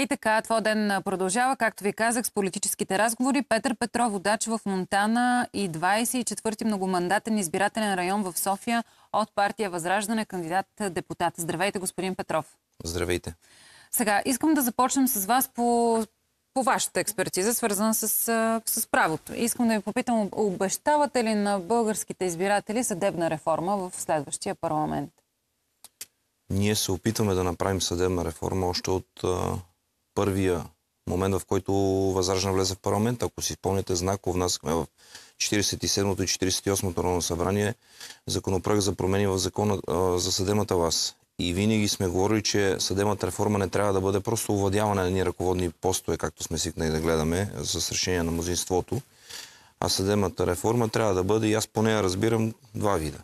И така, това ден продължава, както ви казах, с политическите разговори. Петър Петров, удач в Монтана и 24-ти многомандатен избирателен район в София от партия Възраждане, кандидат-депутат. Здравейте, господин Петров. Здравейте. Сега, искам да започнем с вас по, по вашата експертиза, свързана с, с правото. Искам да ви попитам, обещавате ли на българските избиратели съдебна реформа в следващия парламент? Ние се опитваме да направим съдебна реформа още от първия момент, в който Възражна влезе в парламент. Ако си спомняте, знаково внасяхме в 47-то и 48-то Народно събрание законопроект за промени в закона а, за съдемата власт. И винаги сме говорили, че съдебната реформа не трябва да бъде просто овладяване на ни ръководни постове, както сме сикнали да гледаме с решение на мнозинството. А съдебната реформа трябва да бъде, и аз поне я разбирам, два вида.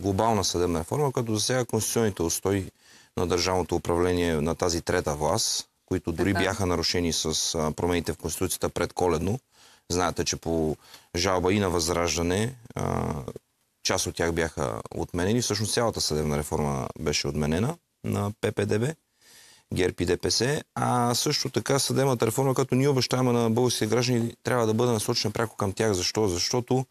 Глобална съдебна реформа, като засяга конституционните устои на държавното управление на тази трета власт, които дори така. бяха нарушени с промените в Конституцията пред коледно. Знаете, че по жалба и на възраждане част от тях бяха отменени. Всъщност цялата съдебна реформа беше отменена на ППДБ, ГЕРБ и ДПС. А също така съдебната реформа, като ние обещаваме на българските граждани, трябва да бъде насочена пряко към тях. Защо? Защото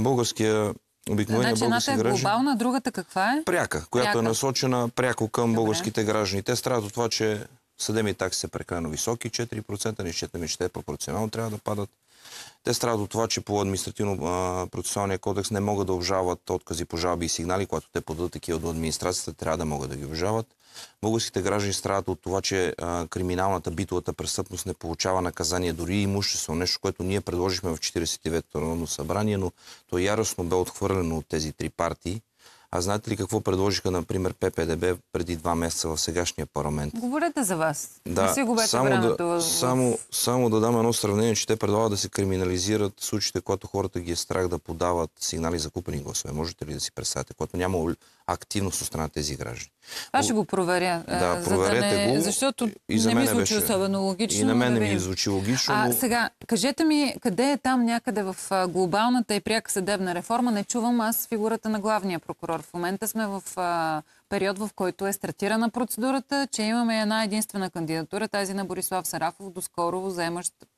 българския Обикновено значи, едната е глобална, другата каква е? Пряка, която е пряка. е насочена пряко към Добре. българските граждани. Те страдат от това, че Съдеми такси са прекалено високи, 4%, не считаме, че те пропорционално трябва да падат. Те страдат от това, че по административно-процесуалния кодекс не могат да обжават откази по жалби и сигнали, когато те подадат такива до администрацията, трябва да могат да ги обжават. Българските граждани страдат от това, че криминалната битовата престъпност не получава наказание, дори и имущество, нещо, което ние предложихме в 49-то Народно събрание, но то яростно бе отхвърлено от тези три партии а знаете ли какво предложиха, например, ППДБ преди два месеца в сегашния парламент? Говорете за вас. Да, не си губете само Да, само, само да дам едно сравнение, че те предлагат да се криминализират случаите, когато хората ги е страх да подават сигнали за купени гласове. Можете ли да си представите? Когато няма активност от страна тези граждани. Аз ще го проверя. Да, проверете го. Защото не ми звучи особено логично. И на мен не ми звучи логично. А, сега, кажете ми, къде е там някъде в глобалната и пряка съдебна реформа? Не чувам аз фигурата на главния прокурор. В момента сме в период, в който е стартирана процедурата, че имаме една единствена кандидатура, тази на Борислав Сарафов, доскоро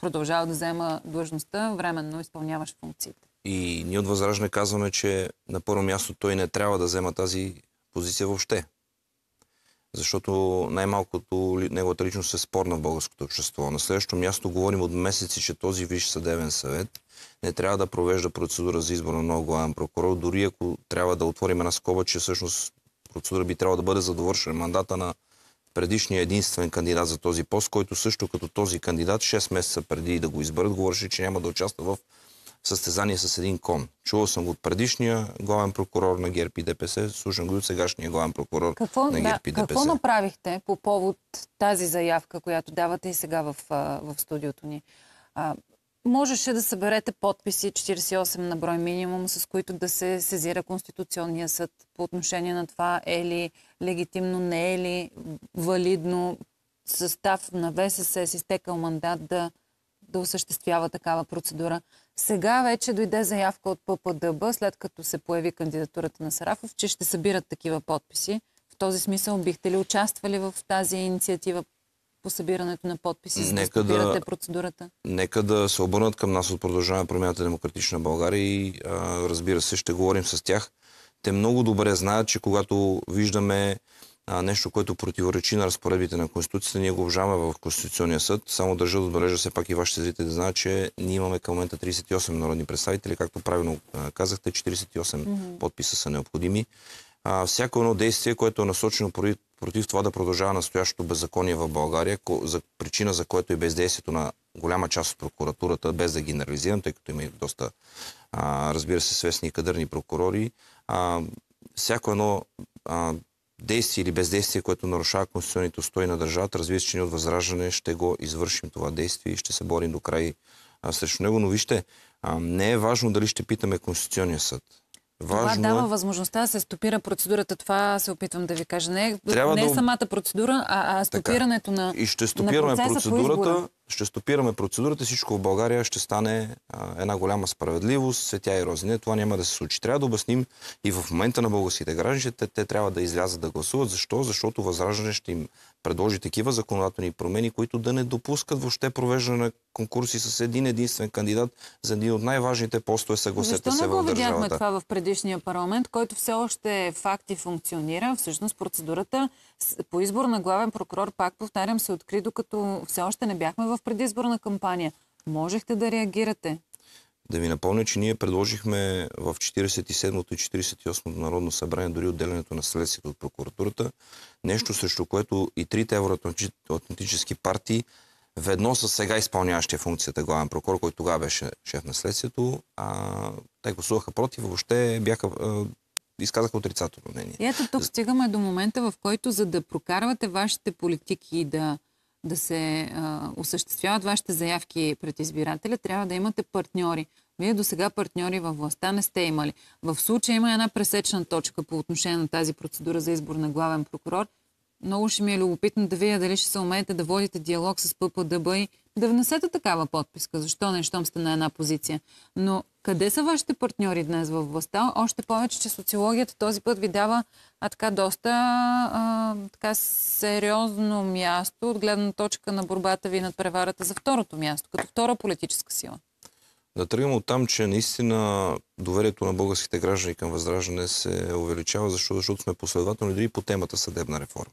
продължава да взема длъжността, временно изпълняваш функциите. И ние от Възраждане казваме, че на първо място той не трябва да взема тази позиция въобще. Защото най-малкото неговата личност е спорна в българското общество. На следващото място говорим от месеци, че този Висш съдебен съвет не трябва да провежда процедура за избор на нов главен прокурор, дори ако трябва да отворим една скоба, че всъщност процедура би трябвало да бъде задовършена мандата на предишния единствен кандидат за този пост, който също като този кандидат 6 месеца преди да го изберат, говореше, че няма да участва в състезание с един кон. Чувал съм го от предишния главен прокурор на ГЕРБ и ДПС, слушам го от сегашния главен прокурор какво, на ГЕРБ и да, ДПС. Какво направихте по повод тази заявка, която давате и сега в, в студиото ни? А, можеше да съберете подписи 48 на брой минимум, с които да се сезира Конституционния съд по отношение на това е ли легитимно, не е ли валидно състав на ВСС с изтекал мандат да, да осъществява такава процедура. Сега вече дойде заявка от ППДБ, след като се появи кандидатурата на Сарафов, че ще събират такива подписи. В този смисъл бихте ли участвали в тази инициатива по събирането на подписи, за нека да спирате процедурата? Нека да се обърнат към нас от Продължаване промяната Демократична България и а, разбира се, ще говорим с тях. Те много добре знаят, че когато виждаме а, нещо, което противоречи на разпоредбите на Конституцията. Ние го обжаваме в Конституционния съд. Само държа да отбележа все пак и вашите зрители да знаят, че ние имаме към момента 38 народни представители. Както правилно казахте, 48 mm-hmm. подписа са необходими. А, всяко едно действие, което е насочено против, против това да продължава настоящото беззаконие в България, ко, за причина за което е бездействието на голяма част от прокуратурата, без да генерализирам, тъй като има и доста, а, разбира се, свестни и кадърни прокурори, а, всяко едно а, действие или бездействие, което нарушава конституционните устои на държавата, разбира се, че ни от Възраждане ще го извършим това действие и ще се борим до край а, срещу него. Но вижте, а, не е важно дали ще питаме Конституционния съд. Важно това дава е- възможността да се стопира процедурата. Това се опитвам да ви кажа. Не, е- не е да... самата процедура, а, а стопирането така. на И ще стопираме процедурата ще стопираме процедурата, всичко в България ще стане а, една голяма справедливост, сетя и розине. Това няма да се случи. Трябва да обясним и в момента на българските граждани, те, те трябва да излязат да гласуват. Защо? Защото Възраждане ще им предложи такива законодателни промени, които да не допускат въобще провеждане на конкурси с един единствен кандидат за един от най-важните постове, съгласете се в държавата. Защо не го видяхме това в предишния парламент, който все още е факт и функционира? Всъщност процедурата по избор на главен прокурор, пак повтарям, се откри, докато все още не бяхме в в предизборна кампания. Можехте да реагирате. Да ви напомня, че ние предложихме в 47-то и 48-то Народно събрание дори отделянето на следствието от прокуратурата, нещо срещу което и трите евроатлантически партии ведно с сега изпълняващия функцията главен прокурор, който тогава беше шеф на следствието, а, те гласуваха против, въобще бяха изказаха отрицателно мнение. И ето тук стигаме до момента, в който за да прокарвате вашите политики и да да се а, осъществяват вашите заявки пред избирателя, трябва да имате партньори. Вие до сега партньори във властта не сте имали. В случая има една пресечна точка по отношение на тази процедура за избор на главен прокурор – много ще ми е любопитно да видя дали ще се умеете да водите диалог с ППДБ и да внесете такава подписка. Защо не, щом сте на една позиция. Но къде са вашите партньори днес във властта? Още повече, че социологията този път ви дава а, така доста а, така сериозно място от гледна точка на борбата ви над преварата за второто място, като втора политическа сила. Да тръгнем от там, че наистина доверието на българските граждани към възраждане се е увеличава, защото, защото сме последователни дори по темата съдебна реформа.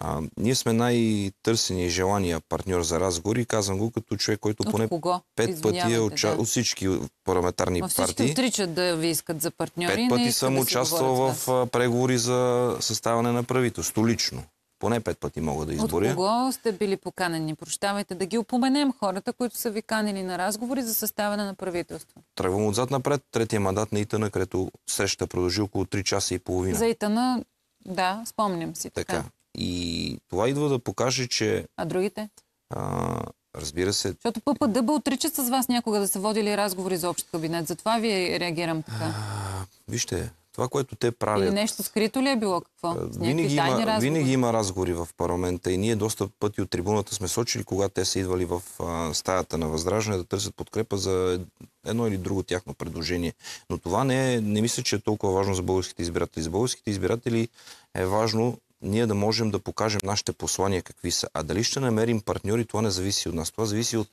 А, ние сме най-търсени и желания партньор за разговори. Казвам го като човек, който от поне кого? пет пъти е уча... да. от всички парламентарни всички партии. Всички отричат да ви искат за партньори. Пет пъти съм да участвал в преговори за съставане на правителство. Лично. Поне пет пъти мога да изборя. От кого сте били поканени? Прощавайте да ги упоменем хората, които са ви канени на разговори за съставане на правителство. Тръгвам отзад напред. Третия мандат на Итана, където среща продължи около 3 часа и половина. За Итана, да, спомням си. така. така. И това идва да покаже, че... А другите? А, разбира се... Защото ППДБ отрича с вас някога да са водили разговори за общ кабинет. Затова ви реагирам така. А, вижте, това, което те правят... Или нещо скрито ли е било какво? винаги, има, разговори? винаги има разговори в парламента и ние доста пъти от трибуната сме сочили, когато те са идвали в а, стаята на Въздражане да търсят подкрепа за едно или друго тяхно предложение. Но това не, е, не мисля, че е толкова важно за българските избиратели. За българските избиратели е важно ние да можем да покажем нашите послания какви са. А дали ще намерим партньори, това не зависи от нас. Това зависи от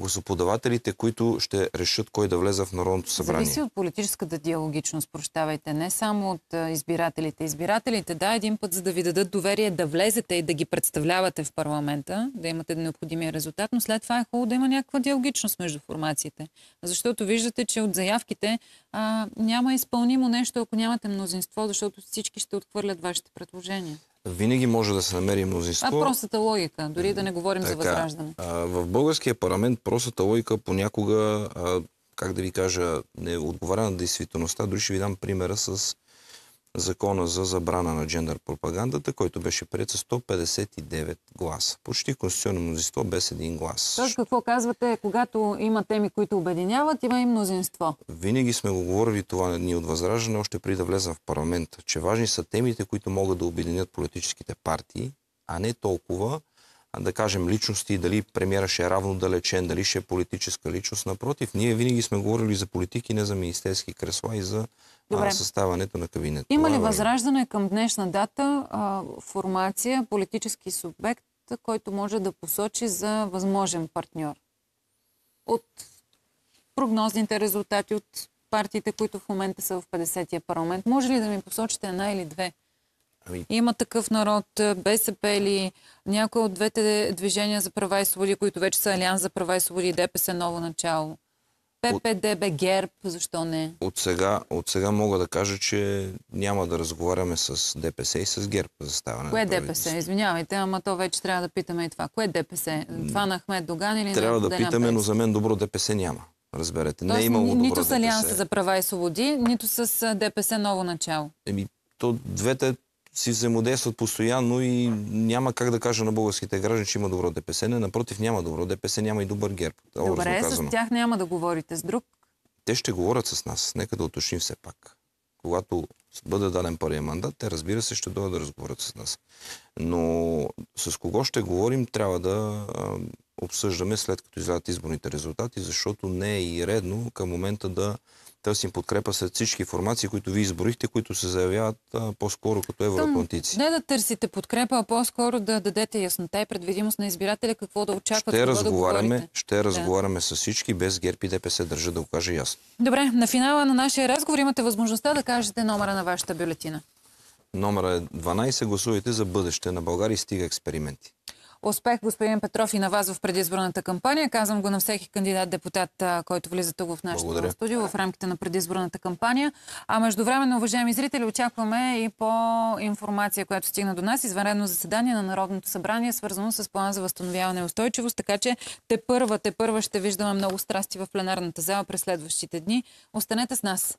гласоподавателите, които ще решат кой да влезе в Народното събрание. Зависи от политическата диалогичност, прощавайте, не само от избирателите. Избирателите, да, един път, за да ви дадат доверие да влезете и да ги представлявате в парламента, да имате необходимия резултат, но след това е хубаво да има някаква диалогичност между формациите. Защото виждате, че от заявките а, няма изпълнимо нещо, ако нямате мнозинство, защото всички ще отхвърлят вашите предложения винаги може да се намери мнозинство. А простата логика, дори да не говорим така, за възраждане. в българския парламент простата логика понякога, как да ви кажа, не отговаря на действителността. Дори ще ви дам примера с закона за забрана на джендър пропагандата, който беше прият с 159 гласа. Почти конституционно мнозинство без един глас. Тоест какво казвате, когато има теми, които обединяват, има и мнозинство? Винаги сме го говорили това ни от възражане, още преди да влезам в парламента, че важни са темите, които могат да обединят политическите партии, а не толкова да кажем, личности, дали премиера ще е равно далечен, дали ще е политическа личност. Напротив, ние винаги сме говорили за политики, не за министерски кресла и за Добре. съставането на кабинет. Има ли възраждане към днешна дата а, формация, политически субект, който може да посочи за възможен партньор? От прогнозните резултати от партиите, които в момента са в 50-я парламент. Може ли да ми посочите една или две? Ами... Има такъв народ, БСП или някои от двете движения за права и свободи, които вече са Алиан за права и свободи и ДПС ново начало. ППДБ, ГЕРБ, защо не? От сега, от сега мога да кажа, че няма да разговаряме с ДПС и с ГЕРБ за ставане Кое е ДПС? Извинявайте, ама то вече трябва да питаме и това. Кое е ДПС? Това на Ахмед Доган или Трябва да, да питаме, но за мен добро ДПС няма. Разберете. Тоест, не е имало добро Нито с Алианса за права и свободи, нито с ДПС ново начало. Еми, то двете си взаимодействат постоянно и няма как да кажа на българските граждани, че има добро ДПС. Не, напротив, няма добро ДПС, няма и добър герб. Добре, с тях няма да говорите с друг. Те ще говорят с нас. Нека да уточним все пак. Когато бъде даден първият мандат, те разбира се ще дойдат да разговорят с нас. Но с кого ще говорим, трябва да обсъждаме след като излядат изборните резултати, защото не е и редно към момента да търсим подкрепа след всички формации, които ви изборихте, които се заявяват по-скоро като евроатлантици. Не да търсите подкрепа, а по-скоро да дадете яснота и предвидимост на избирателя какво да очакват. Ще разговаряме, да ще разговаряме да. с всички, без ГЕРБ и ДПС държа да го ясно. Добре, на финала на нашия разговор имате възможността да кажете номера на вашата бюлетина. Номера е 12. Гласувайте за бъдеще на България и стига експерименти. Успех, господин Петров, и на вас в предизборната кампания. Казвам го на всеки кандидат-депутат, който влиза тук в нашето Благодаря. студио в рамките на предизборната кампания. А междувременно, уважаеми зрители, очакваме и по информация, която стигна до нас, извънредно заседание на Народното събрание, свързано с плана за възстановяване и устойчивост. Така че те първа, те първа ще виждаме много страсти в пленарната зала през следващите дни. Останете с нас.